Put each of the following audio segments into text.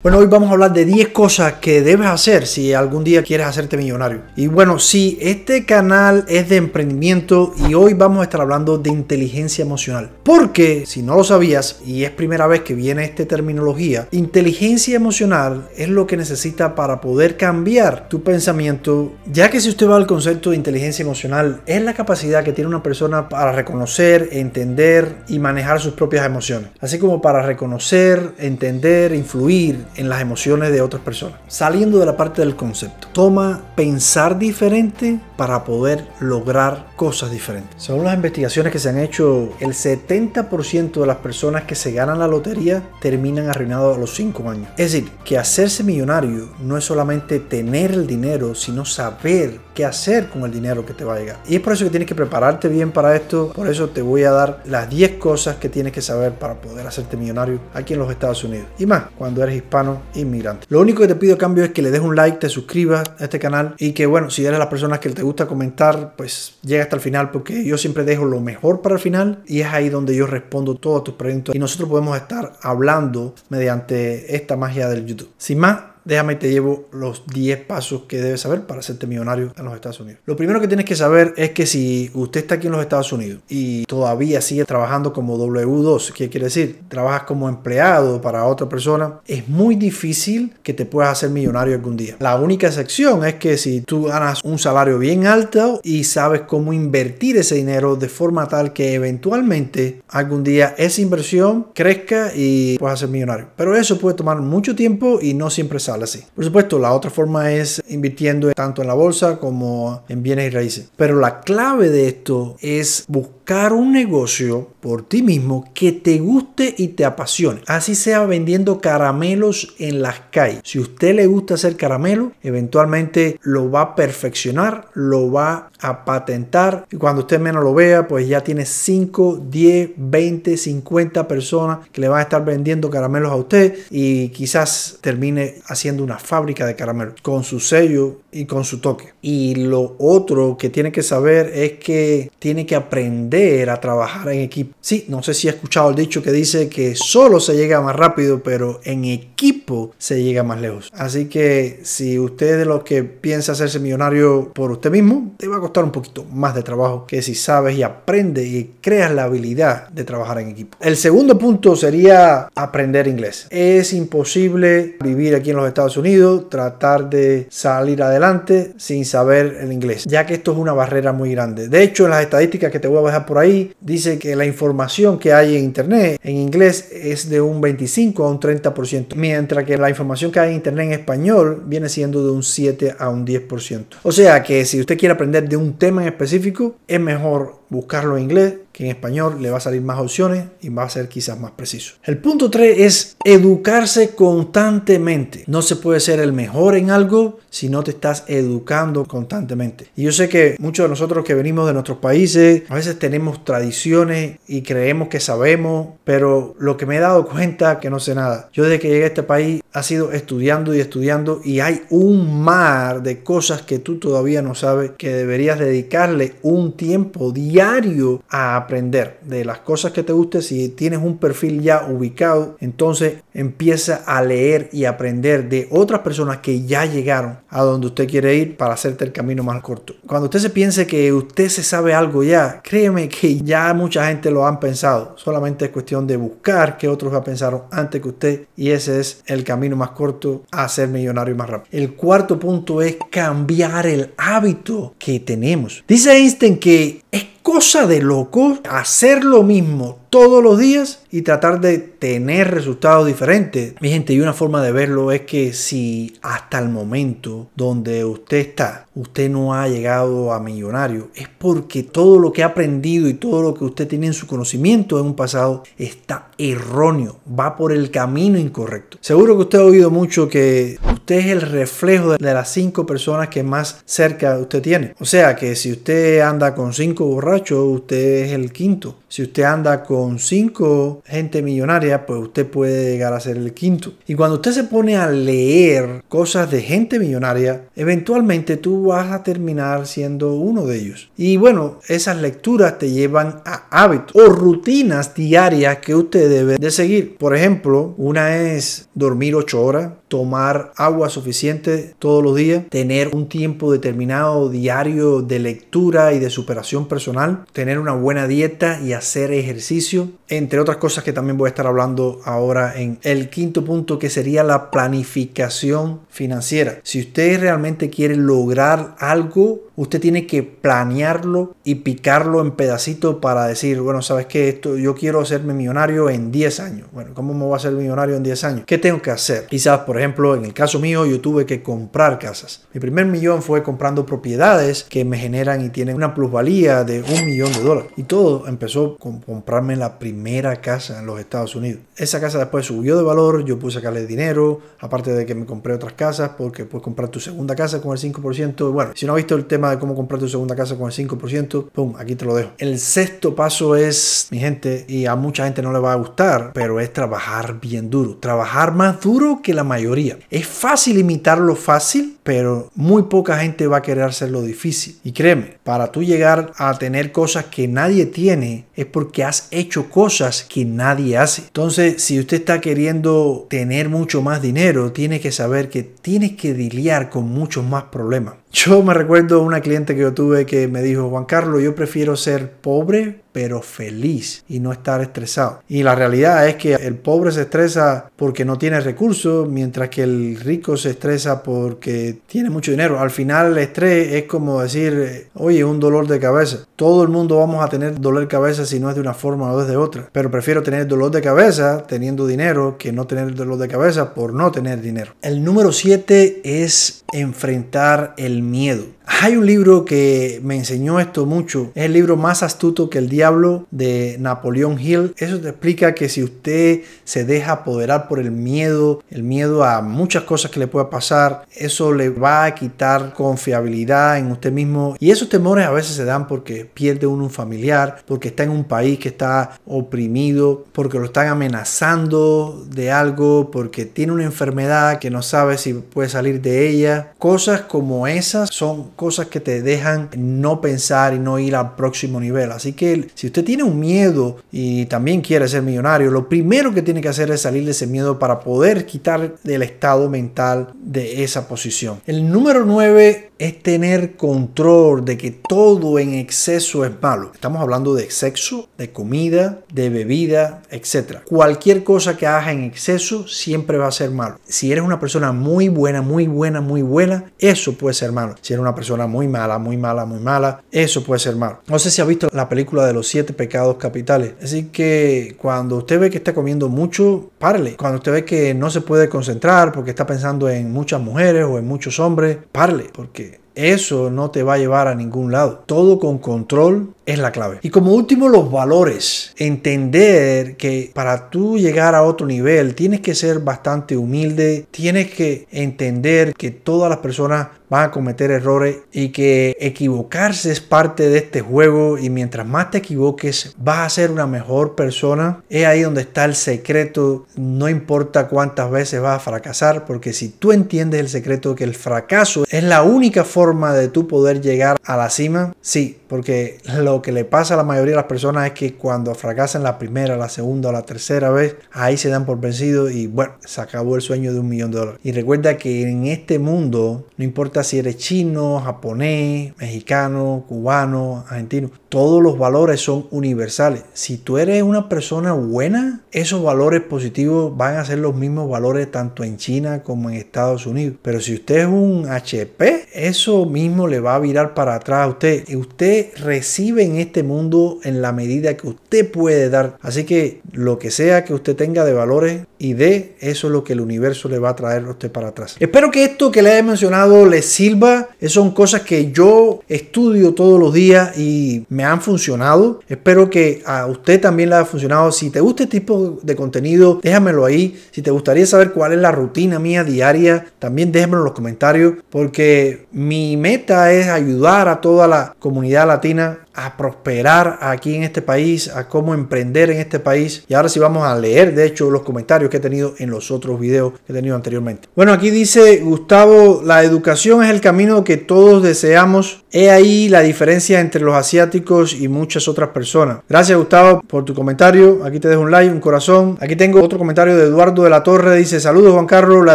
Bueno, hoy vamos a hablar de 10 cosas que debes hacer si algún día quieres hacerte millonario. Y bueno, sí, este canal es de emprendimiento y hoy vamos a estar hablando de inteligencia emocional. Porque, si no lo sabías, y es primera vez que viene esta terminología, inteligencia emocional es lo que necesita para poder cambiar tu pensamiento, ya que si usted va al concepto de inteligencia emocional, es la capacidad que tiene una persona para reconocer, entender y manejar sus propias emociones. Así como para reconocer, entender, influir en las emociones de otras personas. Saliendo de la parte del concepto, toma pensar diferente para poder lograr cosas diferentes. Según las investigaciones que se han hecho, el 70% de las personas que se ganan la lotería terminan arruinados a los 5 años. Es decir, que hacerse millonario no es solamente tener el dinero, sino saber qué hacer con el dinero que te va a llegar. Y es por eso que tienes que prepararte bien para esto. Por eso te voy a dar las 10 cosas que tienes que saber para poder hacerte millonario aquí en los Estados Unidos. Y más, cuando eres hispano inmigrante. Lo único que te pido a cambio es que le des un like, te suscribas a este canal y que, bueno, si eres las personas que te gusta comentar, pues llega hasta el final porque yo siempre dejo lo mejor para el final y es ahí donde yo respondo todos tus preguntas y nosotros podemos estar hablando mediante esta magia del YouTube. Sin más, déjame te llevo los 10 pasos que debes saber para hacerte millonario en los Estados Unidos. Lo primero que tienes que saber es que si usted está aquí en los Estados Unidos y todavía sigue trabajando como W2, ¿qué quiere decir? Trabajas como empleado para otra persona, es muy difícil que te puedas hacer millonario algún día. La única excepción es que si tú ganas un salario bien alto y sabes cómo invertir ese dinero de forma tal que eventualmente algún día esa inversión crezca y puedas ser millonario. Pero eso puede tomar mucho tiempo y no siempre sale así. Por supuesto, la otra forma es invirtiendo tanto en la bolsa como en bienes y raíces. Pero la clave de esto es buscar un negocio por ti mismo que te guste y te apasione. Así sea vendiendo caramelos en las calles. Si a usted le gusta hacer caramelo, eventualmente lo va a perfeccionar, lo va a patentar y cuando usted menos lo vea, pues ya tiene 5, 10, 20, 50 personas que le van a estar vendiendo caramelos a usted y quizás termine haciendo haciendo una fábrica de caramelos con su sello y con su toque. Y lo otro que tiene que saber es que tiene que aprender a trabajar en equipo. Sí, no sé si ha escuchado el dicho que dice que solo se llega más rápido, pero en equipo se llega más lejos. Así que si usted es de los que piensa hacerse millonario por usted mismo, te va a costar un poquito más de trabajo que si sabes y aprendes y creas la habilidad de trabajar en equipo. El segundo punto sería aprender inglés. Es imposible vivir aquí en los Estados Unidos, tratar de salir adelante sin saber el inglés, ya que esto es una barrera muy grande. De hecho, en las estadísticas que te voy a dejar por ahí, dice que la información que hay en Internet en inglés es de un 25 a un 30%, mientras que la información que hay en Internet en español viene siendo de un 7 a un 10%. O sea que si usted quiere aprender de un tema en específico, es mejor buscarlo en inglés, que en español le va a salir más opciones y va a ser quizás más preciso. El punto 3 es educarse constantemente. No se puede ser el mejor en algo si no te estás educando constantemente. Y yo sé que muchos de nosotros que venimos de nuestros países, a veces tenemos tradiciones y creemos que sabemos, pero lo que me he dado cuenta que no sé nada. Yo desde que llegué a este país ha sido estudiando y estudiando y hay un mar de cosas que tú todavía no sabes que deberías dedicarle un tiempo diario diario a aprender de las cosas que te guste. Si tienes un perfil ya ubicado, entonces empieza a leer y aprender de otras personas que ya llegaron a donde usted quiere ir para hacerte el camino más corto. Cuando usted se piense que usted se sabe algo ya, créeme que ya mucha gente lo han pensado. Solamente es cuestión de buscar que otros ya pensaron antes que usted y ese es el camino más corto a ser millonario más rápido. El cuarto punto es cambiar el hábito que tenemos. Dice Einstein que es cosa de loco hacer lo mismo todos los días y tratar de tener resultados diferentes. Mi gente, y una forma de verlo es que si hasta el momento donde usted está, usted no ha llegado a millonario, es porque todo lo que ha aprendido y todo lo que usted tiene en su conocimiento en un pasado está erróneo, va por el camino incorrecto. Seguro que usted ha oído mucho que usted es el reflejo de las cinco personas que más cerca usted tiene. O sea que si usted anda con cinco borrachos, usted es el quinto. Si usted anda con con cinco gente millonaria, pues usted puede llegar a ser el quinto. Y cuando usted se pone a leer cosas de gente millonaria, eventualmente tú vas a terminar siendo uno de ellos. Y bueno, esas lecturas te llevan a hábitos o rutinas diarias que usted debe de seguir. Por ejemplo, una es dormir 8 horas, tomar agua suficiente todos los días, tener un tiempo determinado diario de lectura y de superación personal, tener una buena dieta y hacer ejercicio entre otras cosas que también voy a estar hablando ahora en el quinto punto que sería la planificación financiera. Si usted realmente quiere lograr algo, usted tiene que planearlo y picarlo en pedacitos para decir, bueno, sabes que esto yo quiero hacerme millonario en 10 años. Bueno, ¿cómo me voy a hacer millonario en 10 años? ¿Qué tengo que hacer? Quizás, por ejemplo, en el caso mío yo tuve que comprar casas. Mi primer millón fue comprando propiedades que me generan y tienen una plusvalía de un millón de dólares. Y todo empezó con comprarme la primera casa en los Estados Unidos. Esa casa después subió de valor, yo puse a sacarle dinero, aparte de que me compré otras casas, porque puedes comprar tu segunda casa con el 5%. Bueno, si no has visto el tema de cómo comprar tu segunda casa con el 5%, aquí te lo dejo. El sexto paso es, mi gente, y a mucha gente no le va a gustar, pero es trabajar bien duro, trabajar más duro que la mayoría. Es fácil imitar lo fácil, pero muy poca gente va a querer hacer lo difícil. Y créeme, para tú llegar a tener cosas que nadie tiene, es porque has hecho cosas que nadie hace. Entonces, si usted está queriendo tener mucho más dinero, tiene que saber que tiene que lidiar con muchos más problemas. Yo me recuerdo una cliente que yo tuve que me dijo, Juan Carlos, yo prefiero ser pobre pero feliz y no estar estresado. Y la realidad es que el pobre se estresa porque no tiene recursos, mientras que el rico se estresa porque tiene mucho dinero. Al final el estrés es como decir, oye, un dolor de cabeza. Todo el mundo vamos a tener dolor de cabeza si no es de una forma o es de otra. Pero prefiero tener dolor de cabeza teniendo dinero que no tener dolor de cabeza por no tener dinero. El número 7 es enfrentar el miedo. Hay un libro que me enseñó esto mucho. Es el libro Más astuto que el diablo de Napoleón Hill. Eso te explica que si usted se deja apoderar por el miedo, el miedo a muchas cosas que le pueda pasar, eso le va a quitar confiabilidad en usted mismo. Y esos temores a veces se dan porque pierde uno un familiar, porque está en un país que está oprimido, porque lo están amenazando de algo, porque tiene una enfermedad que no sabe si puede salir de ella. Cosas como esas son cosas que te dejan no pensar y no ir al próximo nivel. Así que si usted tiene un miedo y también quiere ser millonario, lo primero que tiene que hacer es salir de ese miedo para poder quitar del estado mental de esa posición. El número 9 es tener control de que todo en exceso es malo. Estamos hablando de sexo, de comida, de bebida, etc. Cualquier cosa que hagas en exceso siempre va a ser malo. Si eres una persona muy buena, muy buena, muy buena, eso puede ser malo. Si eres una persona muy mala, muy mala, muy mala, eso puede ser malo. No sé si has visto la película de los siete pecados capitales. Así que cuando usted ve que está comiendo mucho, parle. Cuando usted ve que no se puede concentrar porque está pensando en muchas mujeres o en muchos hombres, parle, Porque eso no te va a llevar a ningún lado. Todo con control, es la clave. Y como último, los valores. Entender que para tú llegar a otro nivel tienes que ser bastante humilde, tienes que entender que todas las personas van a cometer errores y que equivocarse es parte de este juego y mientras más te equivoques vas a ser una mejor persona. Es ahí donde está el secreto, no importa cuántas veces vas a fracasar, porque si tú entiendes el secreto que el fracaso es la única forma de tú poder llegar a la cima, sí, porque lo que le pasa a la mayoría de las personas es que cuando fracasan la primera, la segunda o la tercera vez, ahí se dan por vencido y bueno, se acabó el sueño de un millón de dólares. Y recuerda que en este mundo, no importa si eres chino, japonés, mexicano, cubano, argentino, todos los valores son universales. Si tú eres una persona buena, esos valores positivos van a ser los mismos valores tanto en China como en Estados Unidos. Pero si usted es un HP, eso mismo le va a virar para atrás a usted. y Usted recibe en este mundo en la medida que usted puede dar. Así que lo que sea que usted tenga de valores y de eso es lo que el universo le va a traer a usted para atrás. Espero que esto que le he mencionado les sirva. son cosas que yo estudio todos los días y me han funcionado. Espero que a usted también le haya funcionado. Si te gusta este tipo de contenido, déjamelo ahí. Si te gustaría saber cuál es la rutina mía diaria, también déjamelo en los comentarios porque mi meta es ayudar a toda la comunidad latina a prosperar aquí en este país, a cómo emprender en este país. Y ahora sí vamos a leer, de hecho, los comentarios que he tenido en los otros videos que he tenido anteriormente. Bueno, aquí dice Gustavo, la educación es el camino que todos deseamos He ahí la diferencia entre los asiáticos y muchas otras personas. Gracias Gustavo por tu comentario. Aquí te dejo un like, un corazón. Aquí tengo otro comentario de Eduardo de la Torre. Dice, saludos Juan Carlos, la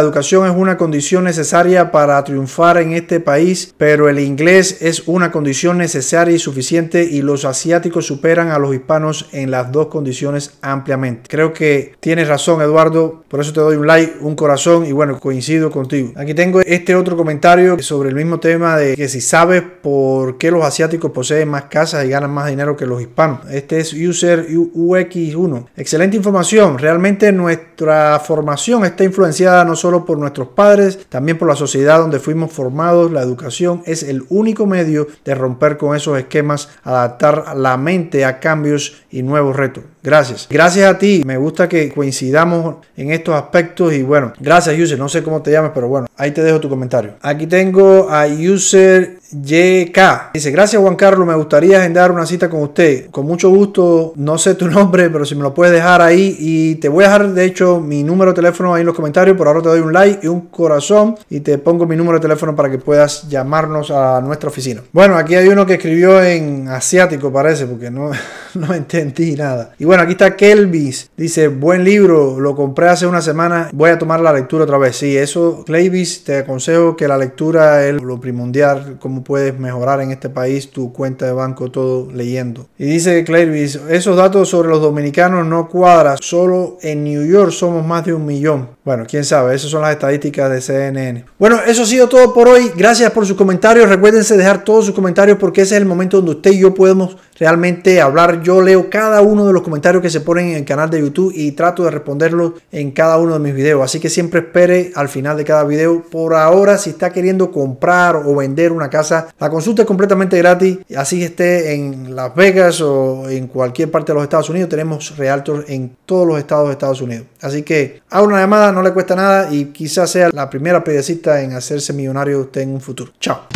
educación es una condición necesaria para triunfar en este país, pero el inglés es una condición necesaria y suficiente y los asiáticos superan a los hispanos en las dos condiciones ampliamente. Creo que tienes razón Eduardo, por eso te doy un like, un corazón y bueno, coincido contigo. Aquí tengo este otro comentario sobre el mismo tema de que si sabes por qué los asiáticos poseen más casas y ganan más dinero que los hispanos. Este es user UX1. Excelente información. Realmente nuestra formación está influenciada no solo por nuestros padres, también por la sociedad donde fuimos formados. La educación es el único medio de romper con esos esquemas, adaptar la mente a cambios y nuevos retos. Gracias. Gracias a ti. Me gusta que coincidamos en estos aspectos y bueno, gracias user. No sé cómo te llamas, pero bueno, ahí te dejo tu comentario. Aquí tengo a user jk Dice, gracias Juan Carlos, me gustaría agendar una cita con usted. Con mucho gusto, no sé tu nombre, pero si me lo puedes dejar ahí y te voy a dejar, de hecho, mi número de teléfono ahí en los comentarios. Por ahora te doy un like y un corazón y te pongo mi número de teléfono para que puedas llamarnos a nuestra oficina. Bueno, aquí hay uno que escribió en asiático, parece, porque no... no entendí nada. Y bueno, aquí está Kelvis. Dice, buen libro, lo compré hace una semana. Voy a tomar la lectura otra vez. Sí, eso, Kelvis, te aconsejo que la lectura es lo primordial, cómo puedes mejorar en este país tu cuenta de banco, todo leyendo. Y dice Kelvis, esos datos sobre los dominicanos no cuadran. Solo en New York somos más de un millón. Bueno, quién sabe, esas son las estadísticas de CNN. Bueno, eso ha sido todo por hoy. Gracias por sus comentarios. Recuérdense dejar todos sus comentarios porque ese es el momento donde usted y yo podemos realmente hablar. Yo leo cada uno de los comentarios que se ponen en el canal de YouTube y trato de responderlos en cada uno de mis videos. Así que siempre espere al final de cada video. Por ahora, si está queriendo comprar o vender una casa, la consulta es completamente gratis. Así que esté en Las Vegas o en cualquier parte de los Estados Unidos, tenemos Realtor en todos los estados de Estados Unidos. Así que haga una llamada, no le cuesta nada y quizás sea la primera pedacita en hacerse millonario usted en un futuro. Chao.